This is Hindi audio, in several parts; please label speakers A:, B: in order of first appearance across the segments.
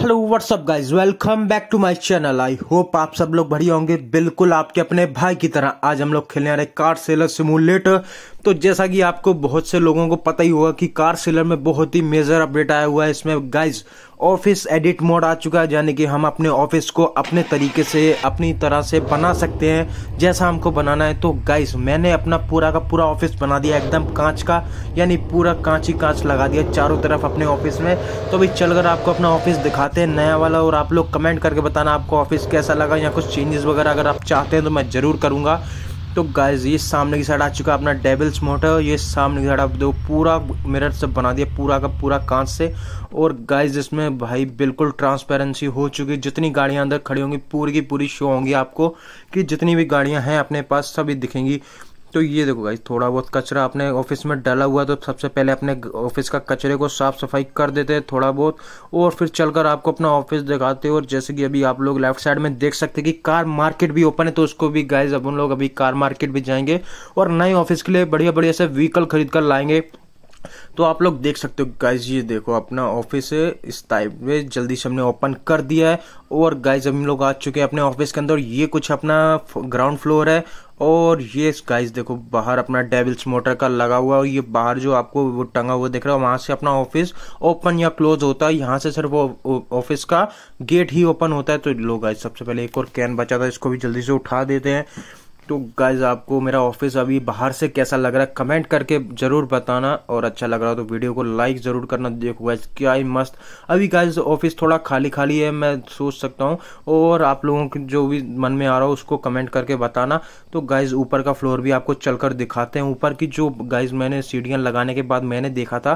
A: hello what's up guys welcome back to my channel I hope आप सब लोग बढ़िया होंगे बिल्कुल आपके अपने भाई की तरह आज हम लोग खेलने आ रहे कार सेलर सिमुलेटर तो जैसा कि आपको बहुत से लोगों को पता ही होगा कि कार सेलर में बहुत ही मेजर अपडेट आया हुआ है इसमें गाइज ऑफिस एडिट मोड आ चुका है यानी कि हम अपने ऑफिस को अपने तरीके से अपनी तरह से बना सकते हैं जैसा हमको बनाना है तो गाइस मैंने अपना पूरा का पूरा ऑफिस बना दिया एकदम कांच का यानी पूरा कांच ही कांच लगा दिया चारों तरफ अपने ऑफिस में तो चल चलकर आपको अपना ऑफिस दिखाते हैं नया वाला और आप लोग कमेंट करके बताना आपको ऑफिस कैसा लगा या कुछ चेंजेस वगैरह अगर आप चाहते हैं तो मैं ज़रूर करूँगा तो गाइज ये सामने की साइड आ चुका है अपना डेबल्स मोटर ये सामने की साइड आप दो पूरा मिरर से बना दिया पूरा का पूरा कांच से और गाइज इसमें भाई बिल्कुल ट्रांसपेरेंसी हो चुकी जितनी गाड़ियां अंदर खड़ी होंगी पूरी की पूरी शो होंगी आपको कि जितनी भी गाड़ियां हैं अपने पास सभी दिखेंगी तो ये देखो गाइज थोड़ा बहुत कचरा अपने ऑफिस में डाला हुआ तो सबसे पहले अपने ऑफिस का कचरे को साफ सफाई कर देते हैं थोड़ा बहुत और फिर चलकर आपको अपना ऑफिस दिखाते हैं और जैसे कि अभी आप लोग लेफ्ट साइड में देख सकते कि कार मार्केट भी ओपन है तो उसको भी गाइज अपन लोग अभी कार मार्केट भी जाएंगे और नए ऑफिस के लिए बढ़िया बढ़िया से व्हीकल खरीद कर लाएंगे तो आप लोग देख सकते हो गाइज ये देखो अपना ऑफिस इस टाइप में जल्दी से हमने ओपन कर दिया है और गाइज हम लोग आ चुके हैं अपने ऑफिस के अंदर ये कुछ अपना ग्राउंड फ्लोर है और ये गाइज देखो बाहर अपना डेविल्स मोटर का लगा हुआ है और ये बाहर जो आपको वो टंगा हुआ देख रहा है वहां से अपना ऑफिस ओपन या क्लोज होता है यहाँ से सिर्फ ऑफिस का गेट ही ओपन होता है तो लोग गाइस सबसे पहले एक और कैन बचा था इसको भी जल्दी से उठा देते हैं तो गाइज आपको मेरा ऑफिस अभी बाहर से कैसा लग रहा है कमेंट करके ज़रूर बताना और अच्छा लग रहा हो तो वीडियो को लाइक ज़रूर करना देखो गाइज क्या ही मस्त अभी गाइज ऑफिस थोड़ा खाली खाली है मैं सोच सकता हूँ और आप लोगों के जो भी मन में आ रहा हो उसको कमेंट करके बताना तो गाइज ऊपर का फ्लोर भी आपको चल दिखाते हैं ऊपर की जो गाइज मैंने सीढ़ियाँ लगाने के बाद मैंने देखा था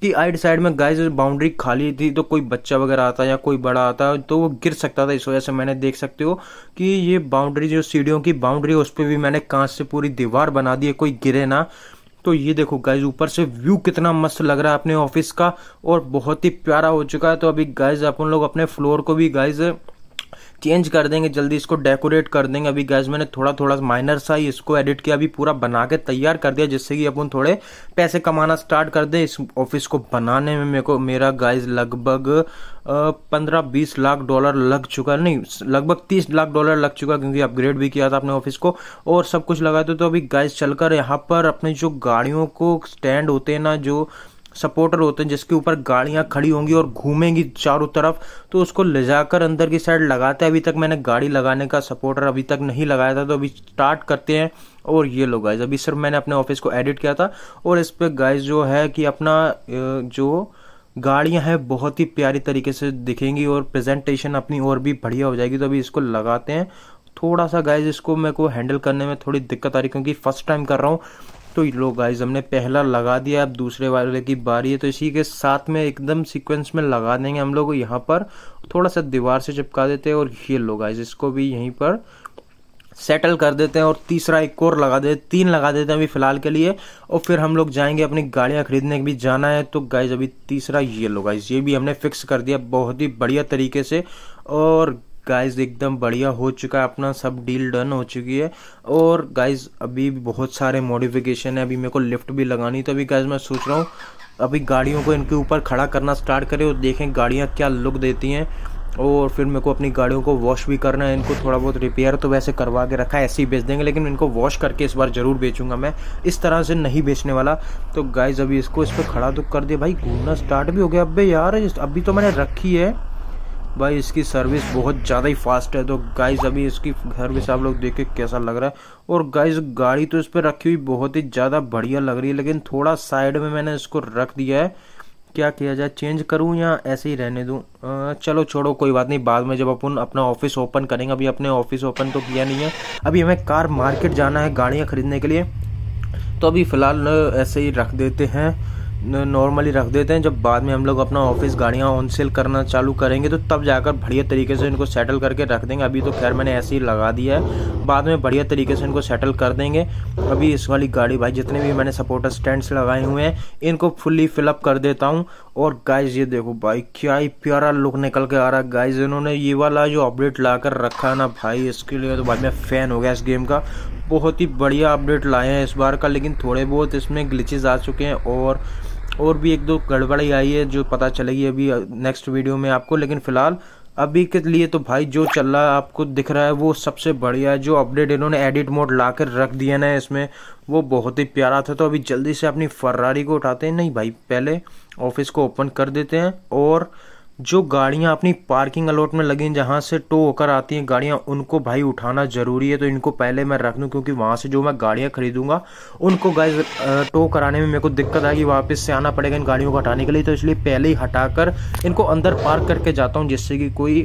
A: कि आइड साइड में गाइज बाउंड्री खाली थी तो कोई बच्चा वगैरह आता या कोई बड़ा आता तो वो गिर सकता था इस वजह से मैंने देख सकते हो कि ये बाउंड्री जो सीढ़ियों की बाउंड्री उस पर भी मैंने कांच से पूरी दीवार बना दी है कोई गिरे ना तो ये देखो गाइज ऊपर से व्यू कितना मस्त लग रहा है अपने ऑफिस का और बहुत ही प्यारा हो चुका है तो अभी गाइज अपन लोग अपने फ्लोर को भी गाइज चेंज कर देंगे जल्दी इसको डेकोरेट कर देंगे अभी गैस मैंने थोड़ा थोड़ा माइनर सा ही इसको एडिट किया अभी पूरा बना के तैयार कर दिया जिससे कि अपन थोड़े पैसे कमाना स्टार्ट कर दे इस ऑफिस को बनाने में मेरे को मेरा गैस लगभग पंद्रह बीस लाख डॉलर लग चुका नहीं लगभग तीस लाख डॉलर लग चुका क्योंकि अपग्रेड भी किया था अपने ऑफिस को और सब कुछ लगाते तो अभी गैस चलकर यहाँ पर अपने जो गाड़ियों को स्टैंड होते हैं ना जो सपोर्टर होते हैं जिसके ऊपर गाड़ियां खड़ी होंगी और घूमेंगी चारों तरफ तो उसको ले जाकर अंदर की साइड लगाते हैं अभी तक मैंने गाड़ी लगाने का सपोर्टर अभी तक नहीं लगाया था तो अभी स्टार्ट करते हैं और ये लो गाइज अभी सिर्फ मैंने अपने ऑफिस को एडिट किया था और इस पर गाइज जो है कि अपना जो गाड़ियां हैं बहुत ही प्यारी तरीके से दिखेंगी और प्रेजेंटेशन अपनी और भी बढ़िया हो जाएगी तो अभी इसको लगाते हैं थोड़ा सा गाइज इसको मेरे को हैंडल करने में थोड़ी दिक्कत आ रही क्योंकि फर्स्ट टाइम कर रहा हूँ तो लो गाइज हमने पहला लगा दिया अब दूसरे वाले की बारी है तो इसी के साथ में एकदम सीक्वेंस में लगा देंगे हम लोग यहाँ पर थोड़ा सा दीवार से चिपका देते हैं और ये लो गाइज इसको भी यहीं पर सेटल कर देते हैं और तीसरा एक और लगा देते तीन लगा देते हैं अभी फिलहाल के लिए और फिर हम लोग जाएंगे अपनी गाड़ियां खरीदने के भी जाना है तो गाइज अभी तीसरा ये लो गाइज ये भी हमने फिक्स कर दिया बहुत ही बढ़िया तरीके से और गाइस एकदम बढ़िया हो चुका है अपना सब डील डन हो चुकी है और गाइस अभी बहुत सारे मॉडिफिकेशन है अभी मेरे को लिफ्ट भी लगानी तो अभी गाइस मैं सोच रहा हूँ अभी गाड़ियों को इनके ऊपर खड़ा करना स्टार्ट करें और देखें गाड़ियाँ क्या लुक देती हैं और फिर मेरे को अपनी गाड़ियों को वॉश भी करना है इनको थोड़ा बहुत रिपेयर तो वैसे करवा के रखा है ऐसे ही बेच देंगे लेकिन इनको वॉश करके इस बार ज़रूर बेचूंगा मैं इस तरह से नहीं बेचने वाला तो गाइज अभी इसको इस पर खड़ा तो कर दिया भाई घूमना स्टार्ट भी हो गया अब यार अभी तो मैंने रखी है भाई इसकी सर्विस बहुत ज़्यादा ही फास्ट है तो गाइज़ अभी इसकी सर्विस आप लोग देखे कैसा लग रहा है और गाइज़ गाड़ी तो इस पर रखी हुई बहुत ही ज़्यादा बढ़िया लग रही है लेकिन थोड़ा साइड में मैंने इसको रख दिया है क्या किया जाए चेंज करूं या ऐसे ही रहने दूं आ, चलो छोड़ो कोई बात नहीं बाद में जब अपन अपना ऑफिस ओपन करेंगे अभी अपने ऑफिस ओपन तो किया नहीं है अभी हमें कार मार्केट जाना है गाड़ियां खरीदने के लिए तो अभी फ़िलहाल ऐसे ही रख देते हैं नॉर्मली रख देते हैं जब बाद में हम लोग अपना ऑफिस गाड़ियाँ ऑन सेल करना चालू करेंगे तो तब जाकर बढ़िया तरीके से इनको सेटल करके रख देंगे अभी तो खैर मैंने ऐसे ही लगा दिया है बाद में बढ़िया तरीके से इनको सेटल कर देंगे अभी इस वाली गाड़ी भाई जितने भी मैंने सपोर्टर स्टैंड्स लगाए हुए हैं इनको फुल्ली फिलअप कर देता हूँ और गाइज ये देखो भाई क्या ही प्यारा लुक निकल के आ रहा है गाइज इन्होंने ये वाला जो अपडेट ला कर रखा ना भाई इसके लिए तो भाई मैं फ़ैन हो गया इस गेम का बहुत ही बढ़िया अपडेट लाए हैं इस बार का लेकिन थोड़े बहुत इसमें ग्लिचेज आ चुके हैं और और भी एक दो गड़बड़ी आई है जो पता चलेगी अभी नेक्स्ट वीडियो में आपको लेकिन फ़िलहाल अभी के लिए तो भाई जो चल रहा है आपको दिख रहा है वो सबसे बढ़िया है जो अपडेट इन्होंने एडिट मोड ला कर रख दिया ना इसमें वो बहुत ही प्यारा था तो अभी जल्दी से अपनी फर्रारी को उठाते हैं नहीं भाई पहले ऑफिस को ओपन कर देते हैं और जो गाड़ियाँ अपनी पार्किंग अलॉट में लगी जहाँ से टो होकर आती हैं गाड़ियाँ उनको भाई उठाना ज़रूरी है तो इनको पहले मैं रख दूँ क्योंकि वहाँ से जो मैं गाड़ियाँ ख़रीदूंगा उनको गाइज टो कराने में मेरे को दिक्कत आएगी वापस से आना पड़ेगा इन गाड़ियों को हटाने के लिए तो इसलिए पहले ही हटाकर इनको अंदर पार्क करके जाता हूँ जिससे कि कोई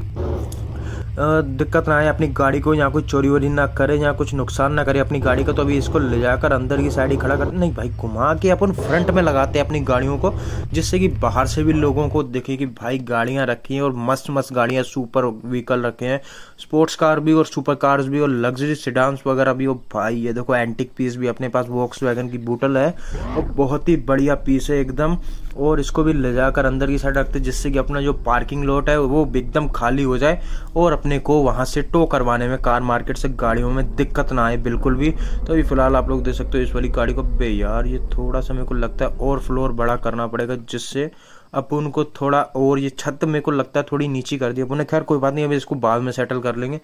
A: दिक्कत ना आए अपनी गाड़ी को यहाँ कोई चोरी वोरी ना करे यहाँ कुछ नुकसान ना करे अपनी गाड़ी का तो अभी इसको ले जाकर अंदर की साइड ही खड़ा कर नहीं भाई घुमा के अपन फ्रंट में लगाते हैं अपनी गाड़ियों को जिससे कि बाहर से भी लोगों को दिखे कि भाई गाड़ियाँ रखी हैं और मस्त मस्त गाड़ियाँ सुपर व्हीकल रखे हैं स्पोर्ट्स कार भी और सुपर कार्स भी और लग्जरी सिडांस वगैरह भी और भाई ये देखो एंटिक पीस भी अपने पास वॉक्स की बूटल है और बहुत ही बढ़िया पीस है एकदम और इसको भी ले जाकर अंदर की साइड रखते जिससे कि अपना जो पार्किंग लॉट है वो एकदम खाली हो जाए और अपने को वहाँ से टो करवाने में कार मार्केट से गाड़ियों में दिक्कत ना आए बिल्कुल भी तो अभी फिलहाल आप लोग देख सकते हो इस वाली गाड़ी को बे यार ये थोड़ा सा मेरे को लगता है और फ्लोर बड़ा करना पड़ेगा जिससे अपन को थोड़ा और ये छत मेरे को लगता है थोड़ी नीची कर दी अपने खैर कोई बात नहीं अभी इसको बाद में सेटल कर लेंगे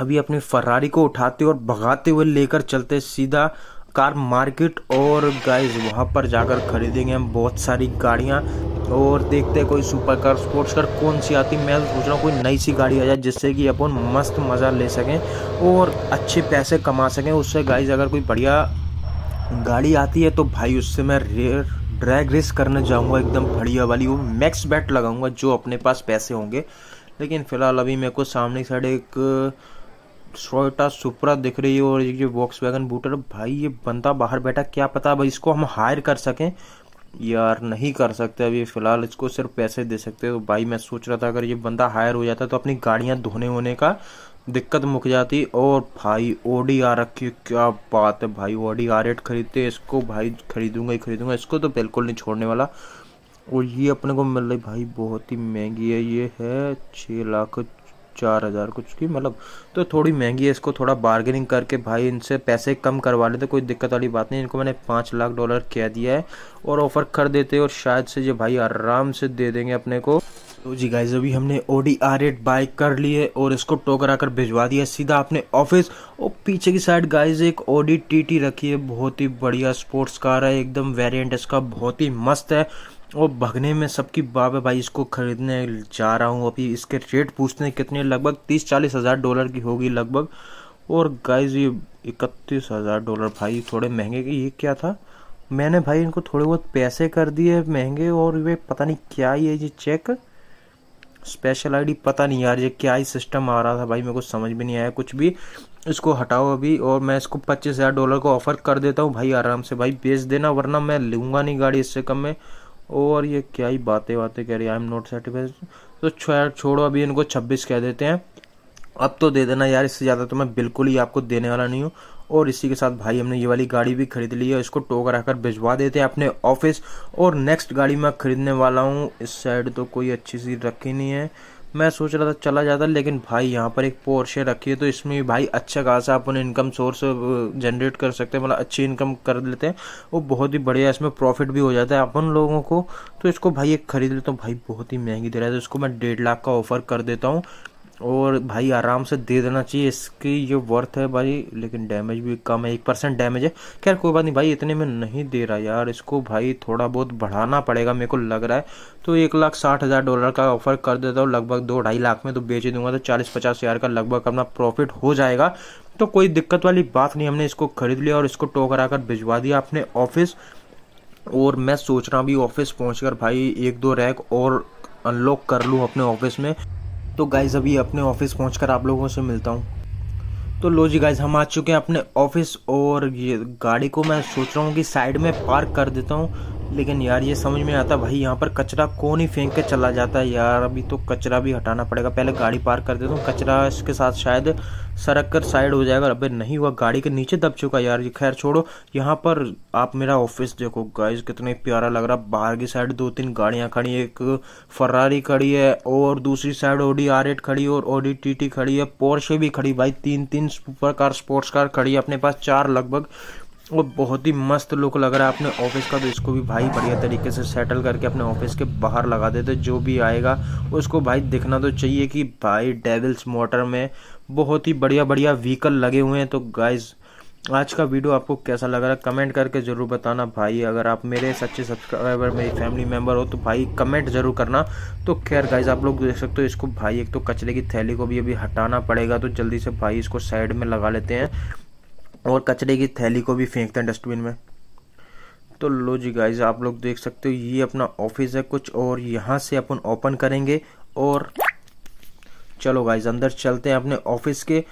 A: अभी अपनी फरारी को उठाते और भगाते हुए लेकर चलते सीधा कार मार्केट और गाइस वहाँ पर जाकर खरीदेंगे हम बहुत सारी गाड़ियाँ और देखते हैं कोई सुपर कार स्पोर्ट्स कार कौन सी आती मैं तो सोच रहा हूँ कोई नई सी गाड़ी आ जाए जिससे कि अपन मस्त मज़ा ले सकें और अच्छे पैसे कमा सकें उससे गाइस अगर कोई बढ़िया गाड़ी आती है तो भाई उससे मैं रेयर ड्रैग रेस करने जाऊँगा एकदम बढ़िया वाली वो मैक्स बैट लगाऊँगा जो अपने पास पैसे होंगे लेकिन फ़िलहाल अभी मेरे को सामने साइड एक टोयोटा सुपरा दिख रही है और ये वॉक्स वैगन बूटर भाई ये बंदा बाहर बैठा क्या पता भाई इसको हम हायर कर सकें यार नहीं कर सकते अभी फ़िलहाल इसको सिर्फ पैसे दे सकते तो भाई मैं सोच रहा था अगर ये बंदा हायर हो जाता तो अपनी गाड़ियाँ धोने होने का दिक्कत मुक जाती और भाई ओडी आ रखी क्या बात है भाई ओडी आर एट खरीदते इसको भाई खरीदूंगा ही खरीदूंगा इसको तो बिल्कुल नहीं छोड़ने वाला और ये अपने को मिल रही भाई बहुत ही महंगी है ये है छः लाख चार हज़ार कुछ की मतलब तो थोड़ी महंगी है इसको थोड़ा बार्गेनिंग करके भाई इनसे पैसे कम करवा लेते कोई दिक्कत वाली बात नहीं इनको मैंने पाँच लाख डॉलर कह दिया है और ऑफ़र कर देते और शायद से ये भाई आराम से दे देंगे अपने को तो जी गाइज अभी हमने ओडी आर एट बाइक कर ली है और इसको टो करा कर भिजवा दिया सीधा अपने ऑफिस और पीछे की साइड गाइज एक ओडी टी रखी है बहुत ही बढ़िया स्पोर्ट्स कार है एकदम वेरिएंट इसका बहुत ही मस्त है और भगने में सबकी बाप है भाई इसको ख़रीदने जा रहा हूँ अभी इसके रेट पूछते हैं कितने लगभग तीस चालीस हज़ार डॉलर की होगी लगभग और गाइज ये इकतीस हज़ार डॉलर भाई थोड़े महंगे के ये क्या था मैंने भाई इनको थोड़े बहुत पैसे कर दिए महंगे और वे पता नहीं क्या ये ये चेक स्पेशल आईडी पता नहीं यार ये क्या ही सिस्टम आ रहा था भाई मेरे को समझ भी नहीं आया कुछ भी इसको हटाओ अभी और मैं इसको पच्चीस हज़ार डॉलर का ऑफ़र कर देता हूँ भाई आराम से भाई बेच देना वरना मैं लूँगा नहीं गाड़ी इससे कम में और ये क्या ही बातें बातें कह रही आई एम नॉट सेटिस्फाइड तो छोड़ छोड़ो अभी इनको छब्बीस कह देते हैं अब तो दे देना यार इससे ज़्यादा तो मैं बिल्कुल ही आपको देने वाला नहीं हूँ और इसी के साथ भाई हमने ये वाली गाड़ी भी खरीद ली है इसको टोकर आकर भिजवा देते हैं अपने ऑफिस और नेक्स्ट गाड़ी मैं खरीदने वाला हूँ इस साइड तो कोई अच्छी सी रखी नहीं है मैं सोच रहा था चला जाता लेकिन भाई यहाँ पर एक पोर्शे रखी है तो इसमें भाई अच्छा खासा अपन इनकम सोर्स जनरेट कर सकते हैं मतलब अच्छी इनकम कर लेते हैं वो बहुत ही बढ़िया इसमें प्रॉफिट भी हो जाता है अपन लोगों को तो इसको भाई एक खरीद लेता हूँ भाई बहुत ही महंगी दे रहा है तो इसको मैं डेढ़ लाख का ऑफर कर देता हूँ और भाई आराम से दे देना चाहिए इसकी ये वर्थ है भाई लेकिन डैमेज भी कम है एक परसेंट डैमेज है खैर कोई बात नहीं भाई इतने में नहीं दे रहा यार इसको भाई थोड़ा बहुत बढ़ाना पड़ेगा मेरे को लग रहा है तो एक लाख साठ हज़ार डॉलर का ऑफर कर देता हूँ लगभग दो ढाई लाख में तो बेच दूंगा तो चालीस पचास हज़ार का लगभग अपना प्रॉफिट हो जाएगा तो कोई दिक्कत वाली बात नहीं हमने इसको खरीद लिया और इसको टो करा कर भिजवा दिया अपने ऑफिस और मैं सोच रहा भी ऑफिस पहुंचकर भाई एक दो रैक और अनलॉक कर लूँ अपने ऑफिस में तो गाइज़ अभी अपने ऑफिस पहुंचकर आप लोगों से मिलता हूँ तो लो जी गाइज़ हम आ चुके हैं अपने ऑफिस और ये गाड़ी को मैं सोच रहा हूँ कि साइड में पार्क कर देता हूँ लेकिन यार ये समझ में आता भाई यहाँ पर कचरा कौन ही फेंक के चला जाता है यार अभी तो कचरा भी हटाना पड़ेगा पहले गाड़ी पार कर देता तो हूँ कचरा इसके साथ शायद सरक कर साइड हो जाएगा अबे नहीं हुआ गाड़ी के नीचे दब चुका यार ये खैर छोड़ो यहाँ पर आप मेरा ऑफिस देखो गाइस कितने प्यारा लग रहा बाहर की साइड दो तीन गाड़ियाँ खड़ी एक फरारी खड़ी है और दूसरी साइड ओडी आर एट खड़ी और ओडी टी टी खड़ी है पोर्शे भी खड़ी भाई तीन तीन सुपर कार स्पोर्ट्स कार खड़ी है अपने पास चार लगभग वो बहुत ही मस्त लुक लग रहा है अपने ऑफिस का तो इसको भी भाई बढ़िया तरीके से सेटल करके अपने ऑफिस के बाहर लगा देते जो भी आएगा उसको भाई दिखना तो चाहिए कि भाई डेविल्स मोटर में बहुत ही बढ़िया बढ़िया व्हीकल लगे हुए हैं तो गाइज़ आज का वीडियो आपको कैसा लग रहा है कमेंट करके ज़रूर बताना भाई अगर आप मेरे सच्चे सब्सक्राइबर मेरी फैमिली मेम्बर हो तो भाई कमेंट ज़रूर करना तो खैर गाइज आप लोग देख सकते हो इसको भाई एक तो कचरे की थैली को भी अभी हटाना पड़ेगा तो जल्दी से भाई इसको साइड में लगा लेते हैं और कचरे की थैली को भी फेंकते हैं डस्टबिन में तो लो जी गाइज आप लोग देख सकते हो ये अपना ऑफिस है कुछ और यहाँ से अपन ओपन करेंगे और चलो गाइज अंदर चलते हैं अपने ऑफिस के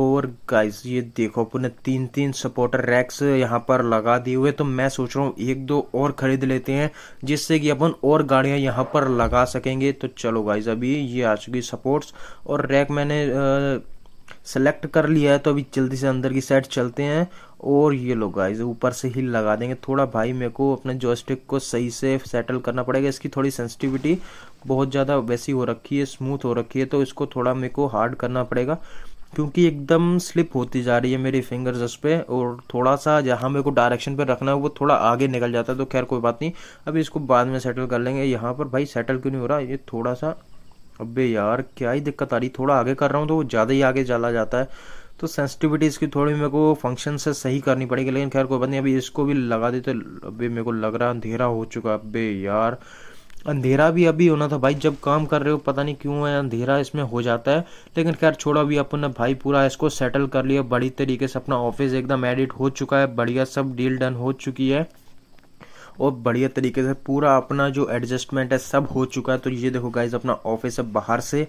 A: और गाइज ये देखो अपने तीन तीन सपोर्टर रैक्स यहाँ पर लगा दिए हुए तो मैं सोच रहा हूँ एक दो और खरीद लेते हैं जिससे कि अपन और गाड़ियाँ यहाँ पर लगा सकेंगे तो चलो गाइज अभी ये आ चुकी सपोर्ट्स और रैक मैंने आ, सेलेक्ट कर लिया है तो अभी जल्दी से अंदर की साइड चलते हैं और ये लोग गाइज ऊपर से ही लगा देंगे थोड़ा भाई मेरे को अपने जॉयस्टिक को सही से सेटल करना पड़ेगा इसकी थोड़ी सेंसिटिविटी बहुत ज़्यादा वैसी हो रखी है स्मूथ हो रखी है तो इसको थोड़ा मेरे को हार्ड करना पड़ेगा क्योंकि एकदम स्लिप होती जा रही है मेरी फिंगर्स उस पर और थोड़ा सा जहाँ मेरे को डायरेक्शन पे रखना है वो थोड़ा आगे निकल जाता है तो खैर कोई बात नहीं अभी इसको बाद में सेटल कर लेंगे यहाँ पर भाई सेटल क्यों नहीं हो रहा ये थोड़ा सा अबे यार क्या ही दिक्कत आ रही थोड़ा आगे कर रहा हूँ तो ज़्यादा ही आगे चला जाता है तो सेंसिटिविटी इसकी थोड़ी मेरे को फंक्शन से सही करनी पड़ेगी लेकिन खैर कोई बात नहीं अभी इसको भी लगा देते अबे मेरे को लग रहा अंधेरा हो चुका अबे यार अंधेरा भी अभी होना था भाई जब काम कर रहे हो पता नहीं क्यों है अंधेरा इसमें हो जाता है लेकिन खैर छोड़ो अभी अपन ने भाई पूरा इसको सेटल कर लिया बड़ी तरीके से अपना ऑफिस एकदम एडिट हो चुका है बढ़िया सब डील डन हो चुकी है और बढ़िया तरीके से पूरा अपना जो एडजस्टमेंट है सब हो चुका है तो ये देखो गाइज अपना ऑफिस है बाहर से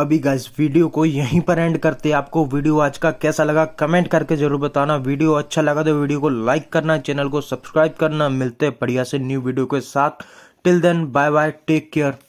A: अभी गाइज वीडियो को यहीं पर एंड करते हैं आपको वीडियो आज का कैसा लगा कमेंट करके जरूर बताना वीडियो अच्छा लगा तो वीडियो को लाइक करना चैनल को सब्सक्राइब करना मिलते बढ़िया से न्यू वीडियो के साथ till then bye bye take care